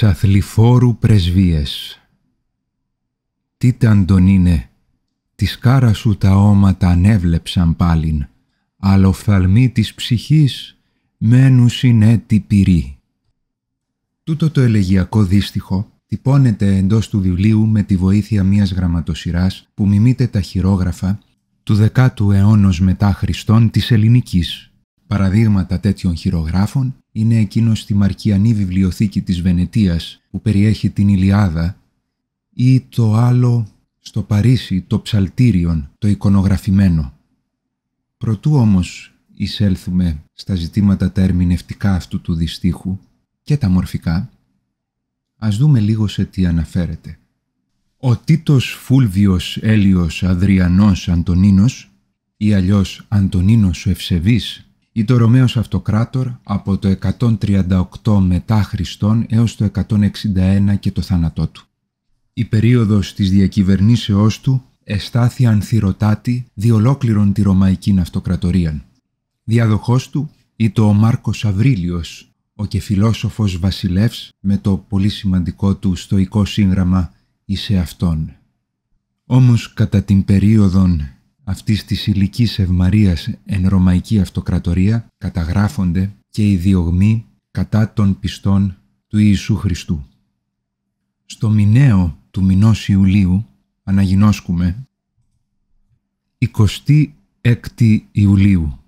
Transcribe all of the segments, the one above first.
αθληφόρου πρεσβείες ήταν τον είναι, της κάρα σου τα όματα ανέβλεψαν πάλιν, αλλά οφθαλμοί της ψυχής μένου συνέτη πυρή. Τούτο το ελεγιακό δύστιχο τυπώνεται εντός του βιβλίου με τη βοήθεια μιας γραμματοσυράς που μιμείται τα χειρόγραφα του 10ου αιώνος μετά Χριστόν της ελληνικής. Παραδείγματα τέτοιων χειρογράφων είναι εκείνος στη Μαρκιανή Βιβλιοθήκη της Βενετίας που περιέχει την Ηλιάδα ή το άλλο στο Παρίσι το Ψαλτήριον, το εικονογραφημένο. Προτού όμως εισέλθουμε στα ζητήματα τα ερμηνευτικά αυτού του δυστύχου και τα μορφικά, ας δούμε λίγο σε τι αναφέρεται. Ο Τίτος Φούλβιος Έλιος Αδριανός Αντωνίνος ή αλλιώς Αντωνίνος ο Ευσεβής ή το Ρωμαίος Αυτοκράτορ από το 138 μετά Χριστόν έως το 161 και το θάνατό του. Η περίοδος της διακυβερνήσεώς του εστάθη ανθυρωτάτη διολόκληρον τη Ρωμαϊκή Αυτοκρατορία. Διαδοχός του ή ο Μάρκος Αβρίλιος, ο και φιλόσοφος βασιλεύς με το πολύ σημαντικό του στοικό σύγγραμμα «Είσαι αυτόν». Όμως κατά την περίοδον αυτής της ηλικής ευμαρίας εν Ρωμαϊκή Αυτοκρατορία καταγράφονται και οι διωγμοί κατά των πιστών του Ιησού Χριστού. Στο μηνέο του μηνο Ιουλίου αναγνώσκουμε 26 Ιουλίου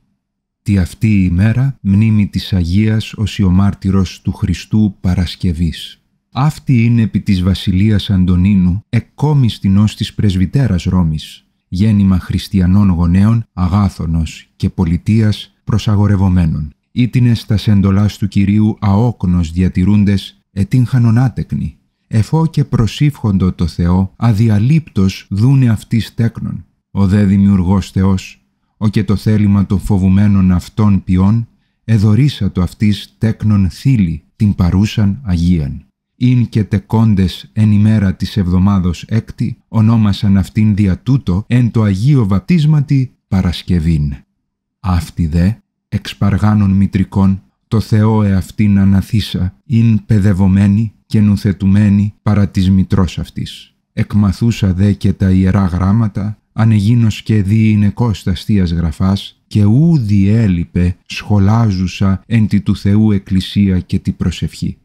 τη αυτή η ημέρα μνήμη της Αγίας ως Ιωμάρτυρο του Χριστού Παρασκευής. Αυτή είναι επί της Βασιλείας Αντωνίνου εκόμιστην ως της Πρεσβυτέρας Ρώμης γέννημα χριστιανών γονέων, αγάθωνος και πολιτείας προσαγορευομένων. Ήτινες τα σέντολάς του Κυρίου αόκνος διατηρούντες, ετύχανον άτεκνοι. Εφό και προσήφχοντο το Θεό, αδιαλείπτος δούνε αυτής τέκνον. Ο δε δημιουργός Θεός, ο και το θέλημα των φοβουμένων αυτών ποιών, εδωρίσα το αυτής τέκνον θύλη, την παρούσαν Αγίαν. Ιν και τεκόντες εν ημέρα της εβδομάδος έκτη, ονόμασαν αυτήν δια τούτο εν το Αγίο Βαπτίσματι Παρασκευήν. Αυτή δε, ἐξ παργάνων μητρικών, το Θεό εαυτήν ἀναθῆσα, ειν παιδευωμένη και νουθετουμένη παρά της μητρός αυτής. Εκμαθούσα δε και τα Ιερά Γράμματα, ανεγίνος και διεινεκός γραφάς, και ούδι έλειπε σχολάζουσα εν τη του Θεού Εκκλησία και τη προσευχή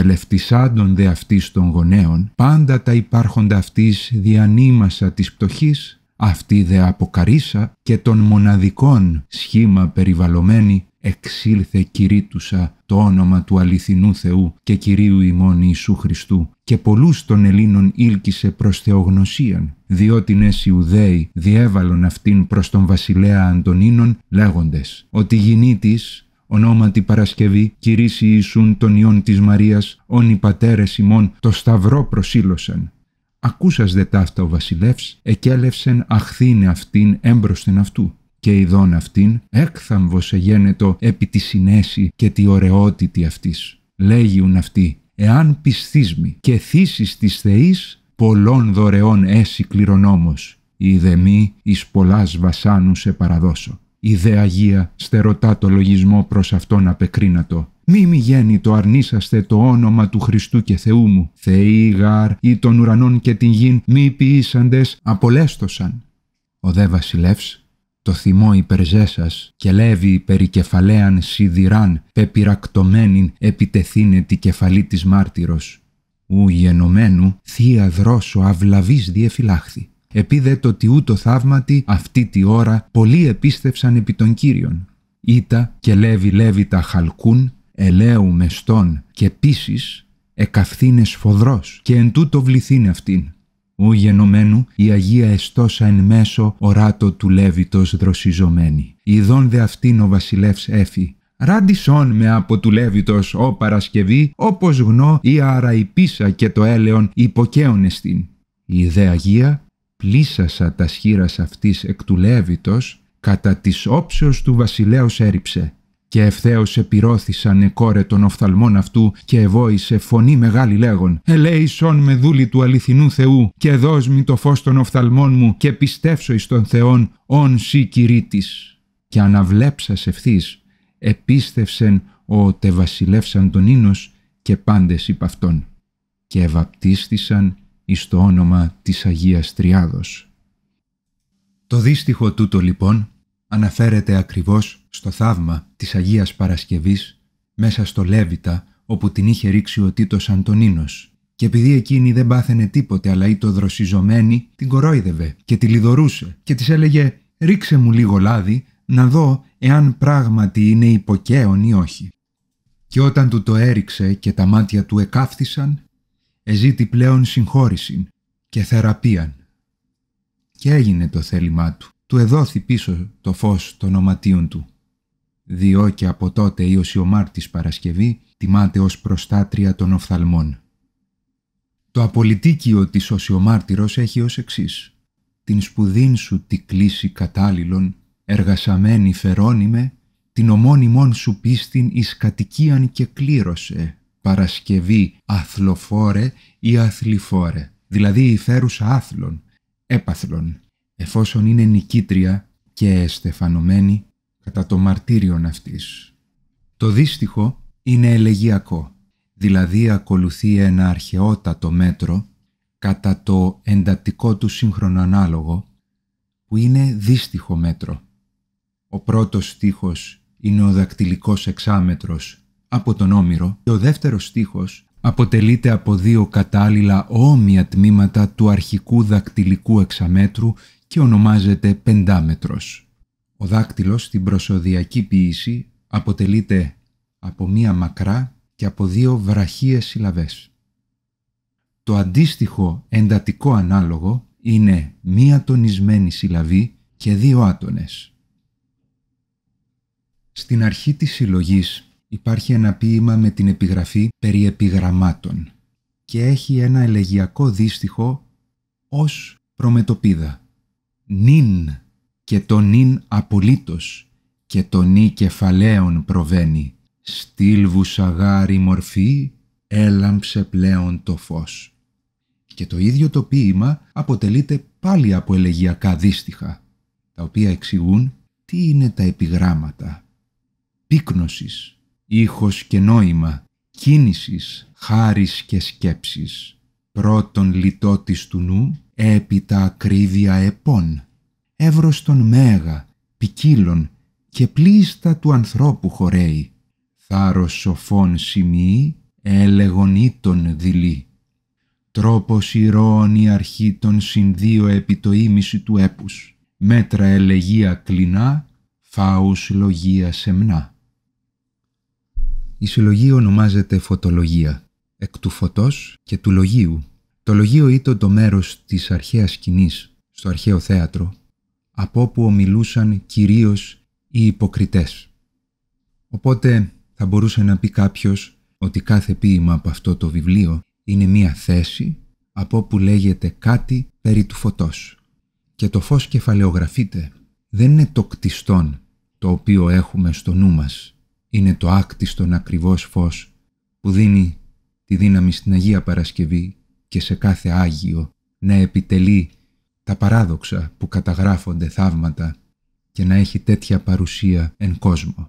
τελευτισάντονται δε των γονέων, πάντα τα υπάρχοντα αυτής διανύμασα της πτωχής, αυτή δε αποκαρίσα και των μοναδικών σχήμα περιβαλλομένη εξήλθε κηρύττουσα το όνομα του αληθινού Θεού και Κυρίου ημών Ιησού Χριστού και πολλούς των Ελλήνων ήλκησε προς θεογνωσίαν, διότι νες Ιουδαίοι διέβαλον αυτήν προς τον βασιλέα Αντωνίνων λέγοντες ότι γινήτης ονόματι Παρασκευή, κυρίσι Ιησούν τον Υιών της Μαρίας, οι πατέρες ημών το σταυρό προσήλωσαν. Ακούσας δε ταύτα ο βασιλεύς, εκέλευσεν αχθήνε αυτήν έμπροσθεν αυτού. Και ειδών αυτήν σε εγένετο επί τη συνέση και τη ωραιότητη αυτής. Λέγιουν αυτοί, εάν μη, και θύσεις της θεής, πολλών δωρεών έσυ κληρονόμος, η μη εις πολλάς βασάνους σε ιδέα Αγία, στερωτά το λογισμό προς αυτόν απεκρίνατο. Μη μη το αρνήσαστε το όνομα του Χριστού και Θεού μου. Θεοί γάρ ή των ουρανών και την γην μη ποιήσαντες απολέστοσαν. Ο δε βασιλεύς το θυμό υπερζέσας και λέβει περί κεφαλαίαν σιδηράν πεπειρακτωμένην επιτεθύνε τη κεφαλή της μάρτυρος. Ου γενωμένου θεία δρόσο αυλαβής διεφυλάχθη το τι ούτω θαύματι αυτή τη ώρα πολλοί επίστευσαν επί των Κύριων. Ήτα και λέβη λέβη τα χαλκούν, ελαίου μεστών και πίσης εκαυθύνε σφοδρός και εν τούτο βληθύν αυτήν. Ου γενομένου η Αγία εστόσα εν μέσω οράτο του Λέβητος δροσιζωμένη. Ιδών δε αυτήν ο βασιλεύς έφη. Ράντισόν με από του Λέβητος ο Παρασκευή, όπως γνώ η άρα η πίσα και το έλεον υποκαίωνε στην. Η δε Αγία πλήσασα τα σχήρας αυτής εκ του κατά της όψεως του βασιλέως έριψε. Και ευθέως επιρώθησαν εκόρε των οφθαλμών αυτού και εβόησε φωνή μεγάλη λέγον «Ελέησον με δούλη του αληθινού Θεού και δώσ' μη το φως των οφθαλμών μου και πιστεύσω εις τον Θεόν όν σύ κηρύτης». Και αναβλέψας ευθύς, επίστευσεν ο βασιλεύσαν τον ίνος και πάντες υπ' αυτόν. Και ευαπτίστησαν εις το όνομα της Αγίας Τριάδος. Το δύστιχο τούτο λοιπόν αναφέρεται ακριβώς στο θαύμα της Αγίας Παρασκευής μέσα στο Λέβητα όπου την είχε ρίξει ο Τίτος Αντωνίνος και επειδή εκείνη δεν πάθαινε τίποτε αλλά ήτο δροσιζωμένη την κορόιδευε και τη λιδωρούσε και της έλεγε «Ρίξε μου λίγο λάδι να δω εάν πράγματι είναι υποκαίων ή όχι». Και όταν του το έριξε και τα μάτια του εκάφθησαν, εζήτη πλέον συγχώρηση και θεραπείαν. Και έγινε το θέλημά του. Του εδόθη πίσω το φως των οματίων του. Διό και από τότε η Οσιομάρτης Παρασκευή τιμάται ως προστάτρια των οφθαλμών. Το απολυτίκιο της οσιωμάρτηρος έχει ως εξής. Την σπουδήν σου τη κλίση κατάλληλον, εργασαμένη φερόνιμε, την ομώνυμόν σου πίστην εις κατοικίαν και κλήρωσε, Παρασκευή αθλοφόρε ή αθληφόρε, δηλαδή η φέρουσα άθλων, έπαθλων, εφόσον είναι νικήτρια και εστεφανωμένη κατά το μαρτύριον αυτής. Το δύστιχο είναι ελεγιακό, δηλαδή ακολουθεί ένα αρχαιότατο μέτρο κατά το εντατικό του σύγχρονο ανάλογο, που είναι δύστιχο μέτρο. Ο πρώτος στίχος είναι ο δακτυλικός εξάμετρος από τον Όμηρο και ο δεύτερος στίχος αποτελείται από δύο κατάλληλα όμοια τμήματα του αρχικού δακτυλικού εξαμέτρου και ονομάζεται πεντάμετρος. Ο δάκτυλος στην προσωδιακή ποίηση αποτελείται από μία μακρά και από δύο βραχίες συλλαβές. Το αντίστοιχο εντατικό ανάλογο είναι μία τονισμένη συλλαβή και δύο άτονες. Στην αρχή της συλλογής Υπάρχει ένα ποίημα με την επιγραφή «Περί επιγραμμάτων» και έχει ένα ελεγιακό δίστιχο ως προμετωπίδα. Νιν και το νιν απολύτως και το νι κεφαλαίων προβαίνει. Στήλβουσα σαγάρι μορφή έλαμψε πλέον το φως. Και το ίδιο το ποίημα αποτελείται πάλι από ελεγιακά δύστιχα, τα οποία εξηγούν τι είναι τα επιγράμματα. Πύκνωσης, ήχος και νόημα, κίνησης, χάρις και σκέψης. Πρώτον λιτότης του νου, έπειτα ακρίβεια επών, εύρος μέγα, ποικίλων και πλήστα του ανθρώπου χωρέει. Θάρρος σοφών σημεί, έλεγον ήτον δειλή. Τρόπος ηρώων η αρχή των συνδύο επί το ίμιση του έπους. Μέτρα ελεγία κλεινά, φάους λογία σεμνά. Η συλλογή ονομάζεται φωτολογία, εκ του φωτός και του λογίου. Το λογίο ήταν το μέρος της αρχαίας σκηνής στο αρχαίο θέατρο, από όπου ομιλούσαν κυρίως οι υποκριτές. Οπότε θα μπορούσε να πει κάποιος ότι κάθε ποίημα από αυτό το βιβλίο είναι μία θέση από όπου λέγεται κάτι περί του φωτός. Και το φως κεφαλαιογραφείται. Δεν είναι το κτιστόν το οποίο έχουμε στο νου μας είναι το άκτιστον ακριβώς φως που δίνει τη δύναμη στην Αγία Παρασκευή και σε κάθε Άγιο να επιτελεί τα παράδοξα που καταγράφονται θαύματα και να έχει τέτοια παρουσία εν κόσμο.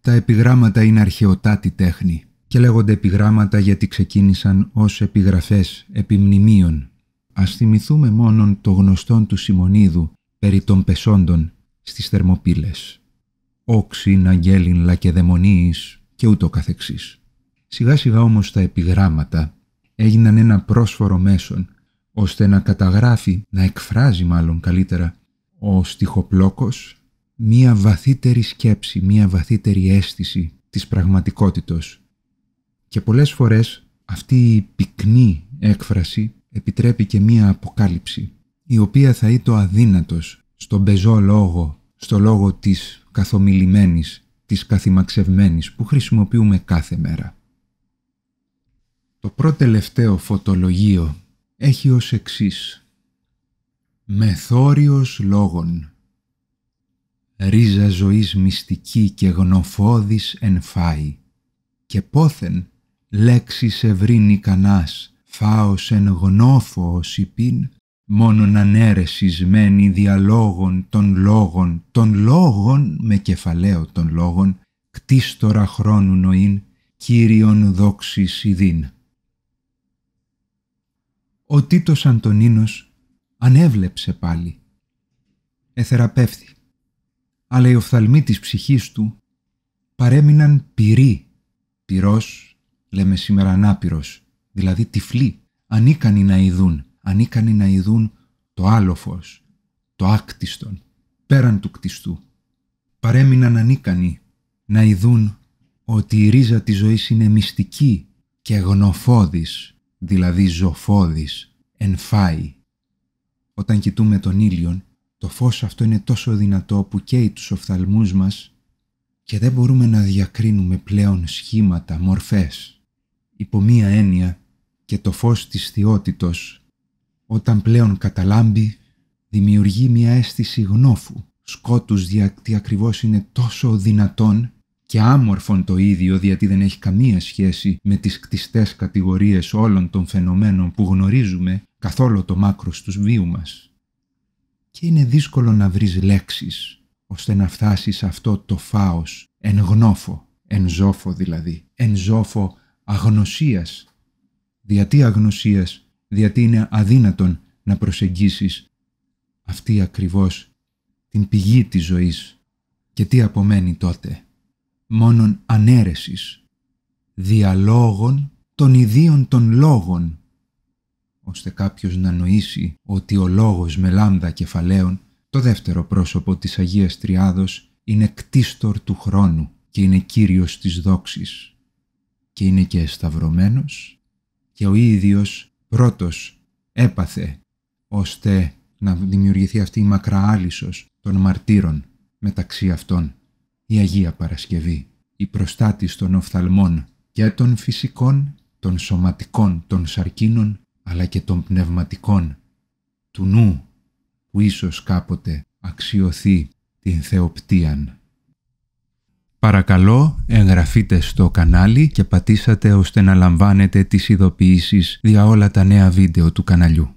Τα επιγράμματα είναι αρχαιοτάτη τέχνη και λέγονται επιγράμματα γιατί ξεκίνησαν ως επιγραφές επιμνημείων. Ας θυμηθούμε μόνον το γνωστόν του Σιμονίδου περί των πεσόντων στις Θερμοπύλες όξιν αγγέλιν λακεδαιμονίης και ούτω καθεξής. Σιγά σιγά όμως τα επιγράμματα έγιναν ένα πρόσφορο μέσον ώστε να καταγράφει, να εκφράζει μάλλον καλύτερα, ο στιχοπλόκος μία βαθύτερη σκέψη, μία βαθύτερη αίσθηση της πραγματικότητος. Και πολλές φορές αυτή η πυκνή έκφραση επιτρέπει και μία αποκάλυψη, η οποία θα είτο αδύνατος στον πεζό λόγο, στο λόγο της καθομιλημένης, της καθημαξευμένης που χρησιμοποιούμε κάθε μέρα. Το πρώτο τελευταίο φωτολογείο έχει ως εξής Μεθόριος λόγων Ρίζα ζωής μυστική και γνωφόδης εν φάει και πόθεν λέξεις ευρύνει κανάς φάος εν γνώφος υπήν μόνον ανέρεσισμένη διαλόγων των λόγων, των λόγων με κεφαλαίο των λόγων, κτίστορα χρόνου νοήν, κύριον δόξης ειδήν. Ο Τίτος Αντωνίνος ανέβλεψε πάλι. Εθεραπεύθη. Αλλά οι οφθαλμοί της ψυχής του παρέμειναν πυροί. Πυρός, λέμε σήμερα ανάπηρος, δηλαδή τυφλή, ανίκανοι να ειδούν ανίκανοι να ειδούν το άλλο το άκτιστον, πέραν του κτιστού. Παρέμειναν ανίκανοι να ειδούν ότι η ρίζα της ζωής είναι μυστική και γνωφώδης, δηλαδή ζωφώδης, εν φάει. Όταν κοιτούμε τον ήλιον, το φως αυτό είναι τόσο δυνατό που καίει τους οφθαλμούς μας και δεν μπορούμε να διακρίνουμε πλέον σχήματα, μορφές. Υπό μία έννοια και το φως της θεότητος όταν πλέον καταλάμπει, δημιουργεί μια αίσθηση γνώφου, σκότους γιατί ακριβώς είναι τόσο δυνατόν και άμορφον το ίδιο γιατί δεν έχει καμία σχέση με τις κτιστές κατηγορίες όλων των φαινομένων που γνωρίζουμε καθόλου το μάκρο του βίου μας. Και είναι δύσκολο να βρεις λέξεις ώστε να φτάσεις αυτό το φάος, εν γνώφο, εν ζώφο δηλαδή, εν ζώφο αγνωσίας. Διατί αγνωσίας διότι είναι αδύνατον να προσεγγίσεις αυτή ακριβώς την πηγή της ζωής και τι απομένει τότε. Μόνον ανέρεσης, διαλόγων των ιδίων των λόγων, ώστε κάποιος να νοήσει ότι ο λόγος με λάμδα κεφαλαίων, το δεύτερο πρόσωπο της Αγίας Τριάδος, είναι κτίστορ του χρόνου και είναι κύριος της δόξης και είναι και εσταυρωμένος και ο ίδιος πρώτος έπαθε ώστε να δημιουργηθεί αυτή η μακραάλυσος των μαρτύρων μεταξύ αυτών. Η Αγία Παρασκευή, η προστάτης των οφθαλμών και των φυσικών, των σωματικών, των σαρκίνων αλλά και των πνευματικών, του νου που ίσως κάποτε αξιωθεί την θεοπτίαν. Παρακαλώ εγγραφείτε στο κανάλι και πατήσατε ώστε να λαμβάνετε τις ειδοποιήσεις για όλα τα νέα βίντεο του καναλιού.